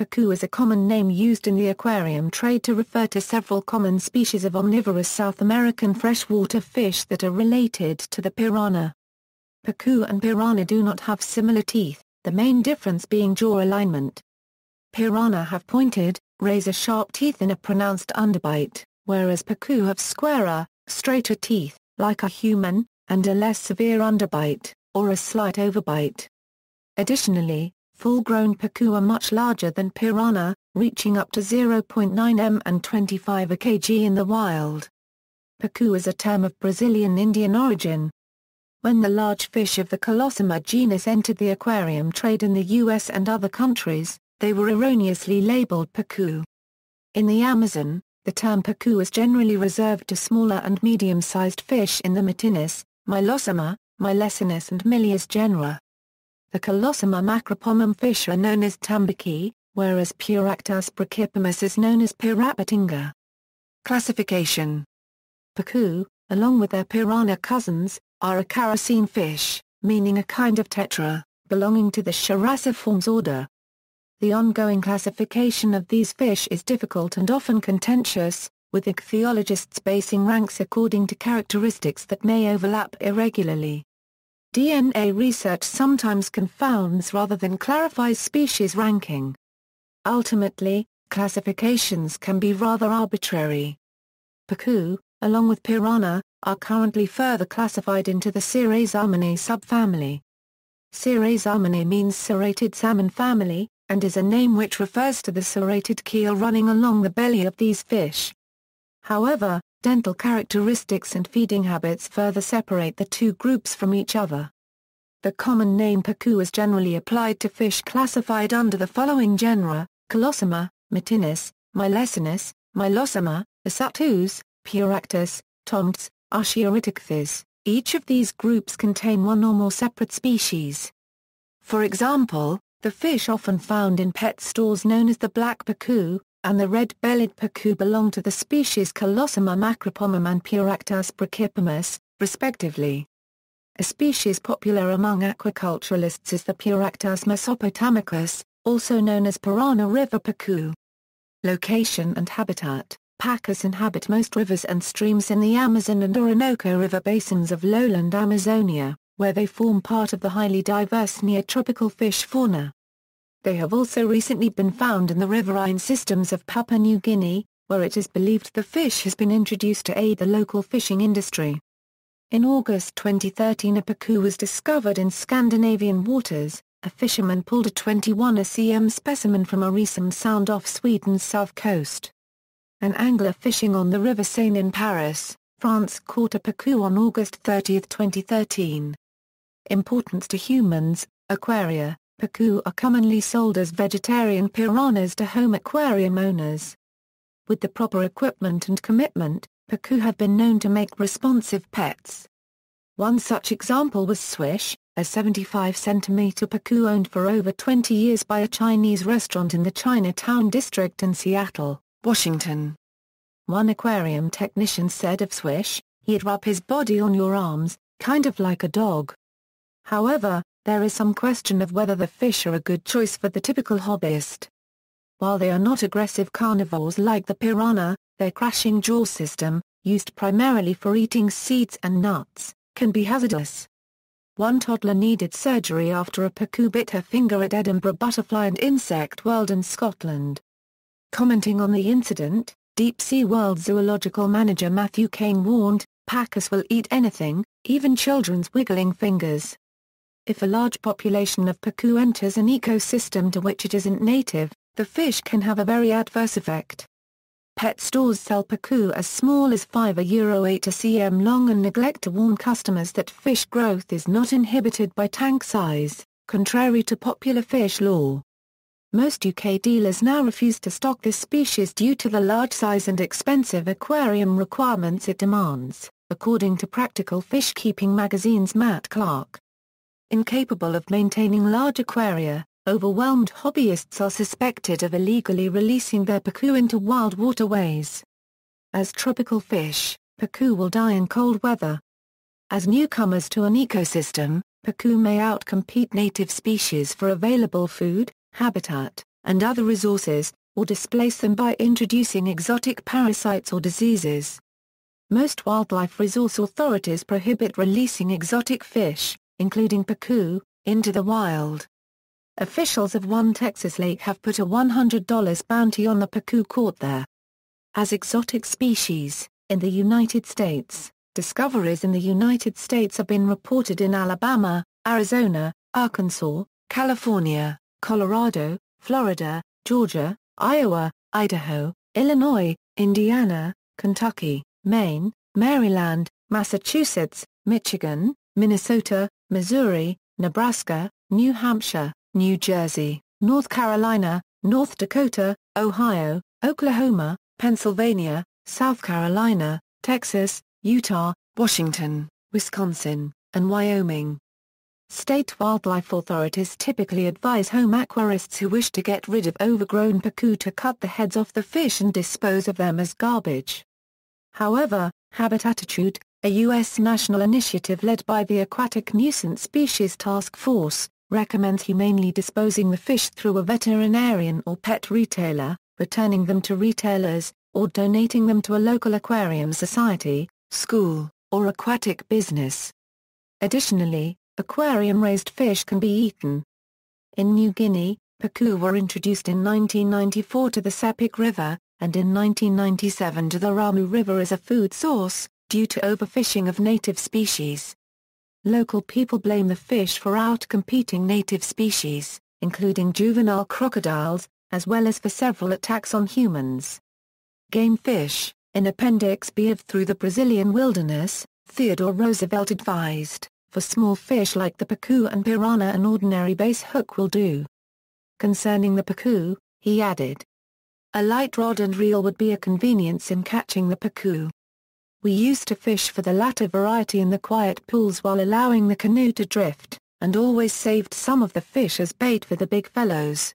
Paku is a common name used in the aquarium trade to refer to several common species of omnivorous South American freshwater fish that are related to the piranha. Paku and piranha do not have similar teeth, the main difference being jaw alignment. Piranha have pointed, razor-sharp teeth in a pronounced underbite, whereas Paku have squarer, straighter teeth, like a human, and a less severe underbite, or a slight overbite. Additionally, Full-grown pacu are much larger than piranha, reaching up to 0.9 m and 25 kg in the wild. Pacu is a term of Brazilian Indian origin. When the large fish of the Colossoma genus entered the aquarium trade in the U.S. and other countries, they were erroneously labeled pacu. In the Amazon, the term pacu is generally reserved to smaller and medium-sized fish in the Matinus, Mylosoma, Mylesinus and Milius genera. The Colossoma macropomum fish are known as tambaki, whereas Puractas brachypomus is known as Pirapatinga. Classification Pacu, along with their piranha cousins, are a carassine fish, meaning a kind of tetra, belonging to the Characiforms order. The ongoing classification of these fish is difficult and often contentious, with ichthyologists basing ranks according to characteristics that may overlap irregularly. DNA research sometimes confounds rather than clarifies species ranking. Ultimately, classifications can be rather arbitrary. Pacu, along with Piranha, are currently further classified into the Cerazalminae subfamily. Cerazalminae means serrated salmon family, and is a name which refers to the serrated keel running along the belly of these fish. However, dental characteristics and feeding habits further separate the two groups from each other. The common name pacu is generally applied to fish classified under the following genera, Colossoma, Matinus, Mylesinus, Mylosoma, Asatus, Puractus, Tomts, Archaeoritichthys. Each of these groups contain one or more separate species. For example, the fish often found in pet stores known as the black pacu, and the red-bellied pacu belong to the species Colossoma macropomum and Puractas brachypomus, respectively. A species popular among aquaculturalists is the Puractas mesopotamicus, also known as Parana river pacu. Location and habitat Pacas inhabit most rivers and streams in the Amazon and Orinoco River basins of lowland Amazonia, where they form part of the highly diverse neotropical fish fauna. They have also recently been found in the riverine systems of Papua New Guinea, where it is believed the fish has been introduced to aid the local fishing industry. In August 2013 a pacu was discovered in Scandinavian waters, a fisherman pulled a 21 cm specimen from a recent Sound off Sweden's south coast. An angler fishing on the River Seine in Paris, France caught a pacu on August 30, 2013. Importance to humans, aquaria, Paku are commonly sold as vegetarian piranhas to home aquarium owners. With the proper equipment and commitment, Paku have been known to make responsive pets. One such example was Swish, a 75cm Paku owned for over 20 years by a Chinese restaurant in the Chinatown district in Seattle, Washington. One aquarium technician said of Swish, he'd rub his body on your arms, kind of like a dog. However, there is some question of whether the fish are a good choice for the typical hobbyist. While they are not aggressive carnivores like the piranha, their crashing jaw system, used primarily for eating seeds and nuts, can be hazardous. One toddler needed surgery after a pacu bit her finger at Edinburgh Butterfly and Insect World in Scotland. Commenting on the incident, Deep Sea World Zoological Manager Matthew Kane warned, Packers will eat anything, even children's wiggling fingers, if a large population of pacu enters an ecosystem to which it isn't native, the fish can have a very adverse effect. Pet stores sell pacu as small as 5 a euro 8 a cm long and neglect to warn customers that fish growth is not inhibited by tank size, contrary to popular fish law. Most UK dealers now refuse to stock this species due to the large size and expensive aquarium requirements it demands, according to Practical Fish Keeping magazine's Matt Clark incapable of maintaining large aquaria, overwhelmed hobbyists are suspected of illegally releasing their pacu into wild waterways. As tropical fish, pacu will die in cold weather. As newcomers to an ecosystem, pacu may outcompete native species for available food, habitat, and other resources, or displace them by introducing exotic parasites or diseases. Most wildlife resource authorities prohibit releasing exotic fish, including Pacu, into the wild. Officials of one Texas lake have put a $100 bounty on the Pacu caught there. As exotic species, in the United States, discoveries in the United States have been reported in Alabama, Arizona, Arkansas, California, Colorado, Florida, Georgia, Iowa, Idaho, Illinois, Indiana, Kentucky, Maine, Maryland, Massachusetts, Michigan, Minnesota, Missouri, Nebraska, New Hampshire, New Jersey, North Carolina, North Dakota, Ohio, Oklahoma, Pennsylvania, South Carolina, Texas, Utah, Washington, Wisconsin, and Wyoming. State wildlife authorities typically advise home aquarists who wish to get rid of overgrown pacu to cut the heads off the fish and dispose of them as garbage. However, habit attitude, a U.S. national initiative led by the Aquatic Nuisance Species Task Force, recommends humanely disposing the fish through a veterinarian or pet retailer, returning them to retailers, or donating them to a local aquarium society, school, or aquatic business. Additionally, aquarium-raised fish can be eaten. In New Guinea, pacu were introduced in 1994 to the Sepik River, and in 1997 to the Ramu River as a food source, due to overfishing of native species. Local people blame the fish for outcompeting native species, including juvenile crocodiles, as well as for several attacks on humans. Game fish, in Appendix B of Through the Brazilian Wilderness, Theodore Roosevelt advised, for small fish like the pacu and piranha an ordinary base hook will do. Concerning the pacu, he added, a light rod and reel would be a convenience in catching the pacu. We used to fish for the latter variety in the quiet pools while allowing the canoe to drift, and always saved some of the fish as bait for the big fellows.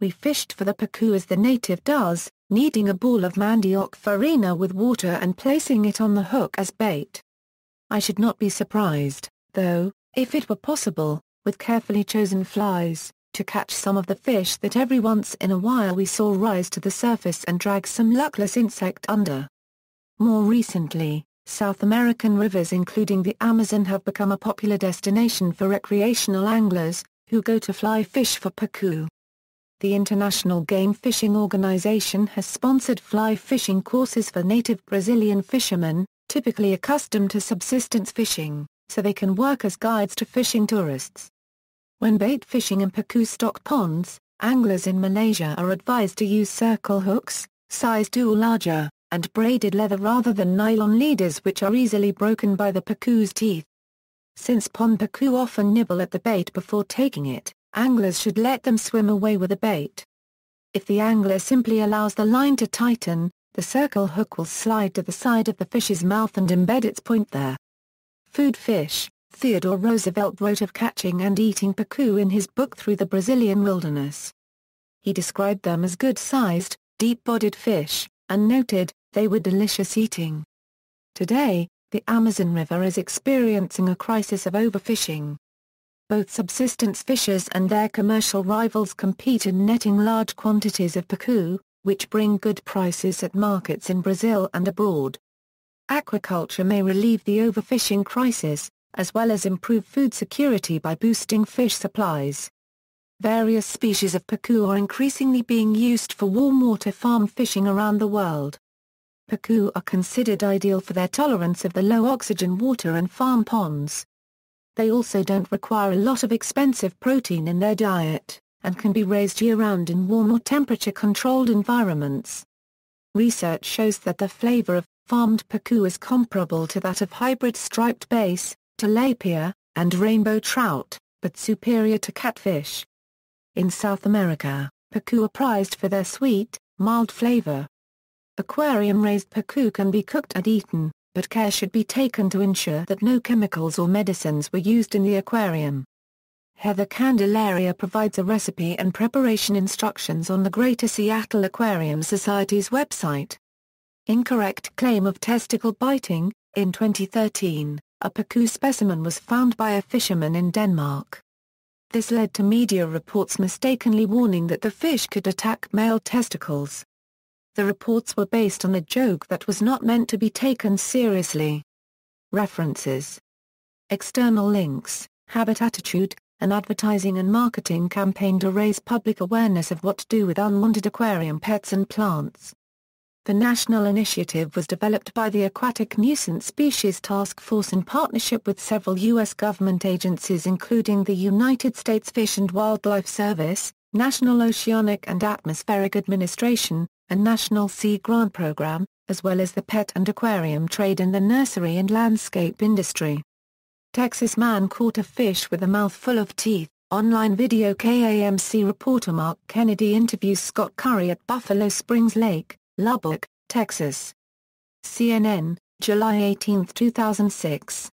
We fished for the pacu as the native does, kneading a ball of mandioc farina with water and placing it on the hook as bait. I should not be surprised, though, if it were possible, with carefully chosen flies, to catch some of the fish that every once in a while we saw rise to the surface and drag some luckless insect under. More recently, South American rivers including the Amazon have become a popular destination for recreational anglers, who go to fly fish for pacu. The International Game Fishing Organization has sponsored fly fishing courses for native Brazilian fishermen, typically accustomed to subsistence fishing, so they can work as guides to fishing tourists. When bait fishing in pacu stocked ponds, anglers in Malaysia are advised to use circle hooks, size 2 or larger, and braided leather rather than nylon leaders which are easily broken by the pacu's teeth. Since pond pacu often nibble at the bait before taking it, anglers should let them swim away with the bait. If the angler simply allows the line to tighten, the circle hook will slide to the side of the fish's mouth and embed its point there. Food fish Theodore Roosevelt wrote of catching and eating pacu in his book Through the Brazilian Wilderness. He described them as good-sized, deep-bodied fish, and noted, they were delicious eating. Today, the Amazon River is experiencing a crisis of overfishing. Both subsistence fishers and their commercial rivals compete in netting large quantities of pacu, which bring good prices at markets in Brazil and abroad. Aquaculture may relieve the overfishing crisis, as well as improve food security by boosting fish supplies. Various species of pacu are increasingly being used for warm water farm fishing around the world. Paku are considered ideal for their tolerance of the low oxygen water and farm ponds. They also don't require a lot of expensive protein in their diet, and can be raised year-round in warm or temperature-controlled environments. Research shows that the flavor of farmed Paku is comparable to that of hybrid striped bass, tilapia, and rainbow trout, but superior to catfish. In South America, Paku are prized for their sweet, mild flavor, Aquarium-raised pacu can be cooked and eaten, but care should be taken to ensure that no chemicals or medicines were used in the aquarium. Heather Candelaria provides a recipe and preparation instructions on the Greater Seattle Aquarium Society's website. Incorrect claim of testicle biting. In 2013, a pacu specimen was found by a fisherman in Denmark. This led to media reports mistakenly warning that the fish could attack male testicles. The reports were based on a joke that was not meant to be taken seriously. References External links, habit attitude, an advertising and marketing campaign to raise public awareness of what to do with unwanted aquarium pets and plants. The national initiative was developed by the Aquatic Nuisance Species Task Force in partnership with several U.S. government agencies including the United States Fish and Wildlife Service, National Oceanic and Atmospheric Administration, a National Sea Grant Program, as well as the pet and aquarium trade and the nursery and landscape industry. Texas man caught a fish with a mouthful of teeth. Online video KAMC reporter Mark Kennedy interviews Scott Curry at Buffalo Springs Lake, Lubbock, Texas. CNN, July 18, 2006.